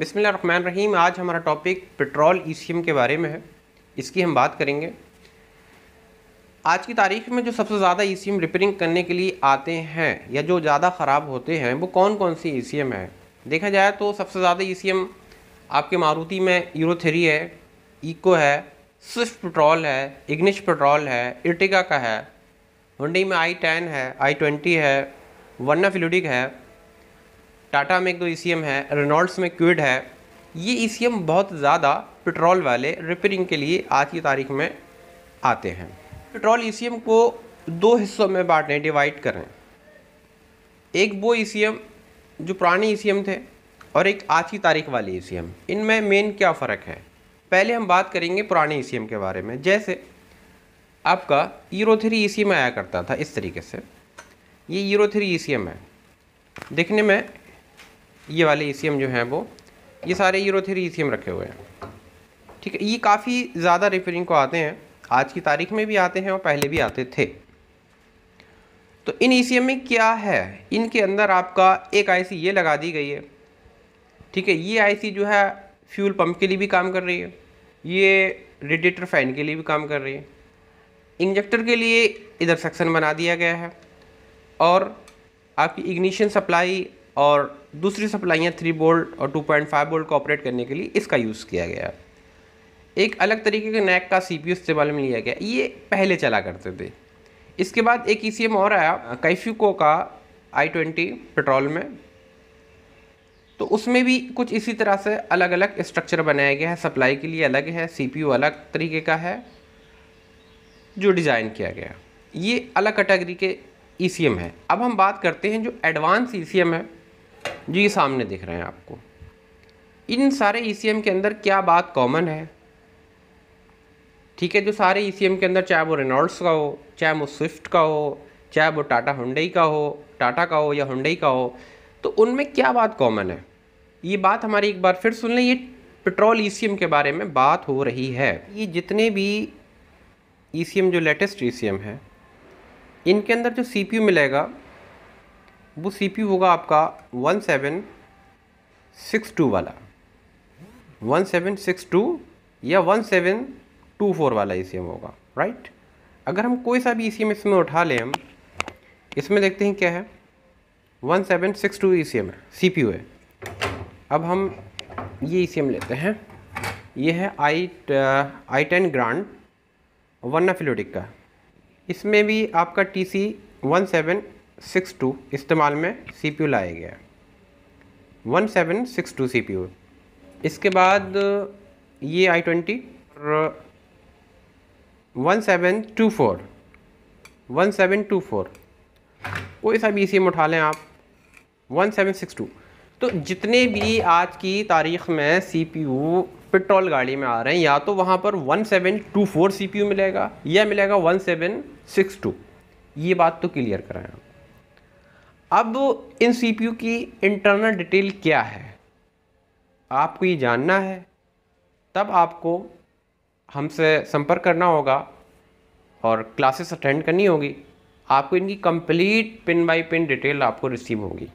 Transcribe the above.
बिसमान रहीम आज हमारा topic petrol ECM के बारे में है इसकी हम बात करेंगे आज की तारीख में जो सबसे ज़्यादा ईसीएम रिपेयरिंग करने के लिए आते हैं या जो ज़्यादा ख़राब होते हैं वो कौन कौन सी ईसीएम e है देखा जाए तो सबसे ज़्यादा ईसीएम e आपके मारुति में यूरो थ्री है ईको है स्विफ्ट पेट्रोल है इग्निश पेट्रोल है इर्टिगा का है हुंडई में आई टेन है आई ट्वेंटी है वरना फ्लूडिक है टाटा में एक दो ई e है रेनॉल्ड्स में क्विड है ये ई e बहुत ज़्यादा पेट्रोल वाले रिपेयरिंग के लिए आज की तारीख में आते हैं पेट्रोल ई e को दो हिस्सों में बांटें डिवाइड करें एक वो ई जो पुराने ई थे और एक आज की तारीख वाले ई इनमें मेन क्या फ़र्क है पहले हम बात करेंगे पुराने ई के बारे में जैसे आपका ईरो थ्री ई आया करता था इस तरीके से ये ईरो थ्री ई है देखने में ये वाले ई e जो हैं वो ये सारे ईरो थ्री ई e रखे हुए हैं ठीक है ये काफ़ी ज़्यादा रिपेयरिंग को आते हैं आज की तारीख में भी आते हैं और पहले भी आते थे तो इन ई e में क्या है इनके अंदर आपका एक आईसी ये लगा दी गई है ठीक है ये आईसी जो है फ्यूल पंप के लिए भी काम कर रही है ये रेडिएटर फ़ैन के लिए भी काम कर रही है इंजेक्टर के लिए इधर सेक्शन बना दिया गया है और आपकी इग्निशन सप्लाई और दूसरी सप्लाइयाँ थ्री बोल्ट और टू पॉइंट फाइव बोल्ट को ऑपरेट करने के लिए इसका यूज़ किया गया एक अलग तरीके के नैक का सी पी इस्तेमाल में लिया गया ये पहले चला करते थे इसके बाद एक ई सी एम और आया कैफ्यूको का आई ट्वेंटी पेट्रोल में तो उसमें भी कुछ इसी तरह से अलग अलग स्ट्रक्चर बनाया गया है सप्लाई के लिए अलग है सी पी यू अलग तरीके का है जो डिज़ाइन किया गया ये अलग कैटेगरी के ई सी एम है अब हम बात करते हैं जो एडवांस ई सी एम है जो ये सामने दिख रहे हैं आपको इन सारे ई e के अंदर क्या बात कॉमन है ठीक है जो सारे ई e के अंदर चाहे वो रेनॉल्ड्स का हो चाहे वो स्विफ्ट का हो चाहे वो टाटा हुंडई का हो टाटा का हो या हुंडई का हो तो उनमें क्या बात कॉमन है ये बात हमारी एक बार फिर सुन लें ये पेट्रोल ई e के बारे में बात हो रही है ये जितने भी ई जो लेटेस्ट ई है इनके अंदर जो सी मिलेगा वो सीपीयू होगा आपका वन सेवन सिक्स टू वाला वन सेवन सिक्स टू या वन सेवन टू फोर वाला ई e होगा राइट अगर हम कोई सा भी ई e इसमें उठा लें हम इसमें देखते हैं क्या है one seven six two E C M है सी पी है अब हम ये ई e लेते हैं ये है I I ten Grand one का इसमें भी आपका T C one seven six two इस्तेमाल में सी पी यू लाया गया one seven six two C P U इसके बाद ये आई ट्वेंटी और one seven two four one seven two four वो इस बी सी एम उठा लें आप वन सेवन सिक्स टू तो जितने भी आज की तारीख में सी पी यू पेट्रोल गाड़ी में आ रहे हैं या तो वहाँ पर one seven two four C P U मिलेगा या मिलेगा वन सेवन सिक्स टू ये बात तो क्लियर कराएँ आप अब इन सीपीयू की इंटरनल डिटेल क्या है आपको ये जानना है तब आपको हमसे संपर्क करना होगा और क्लासेस अटेंड करनी होगी आपको इनकी complete pin by pin detail आपको रिसीव होगी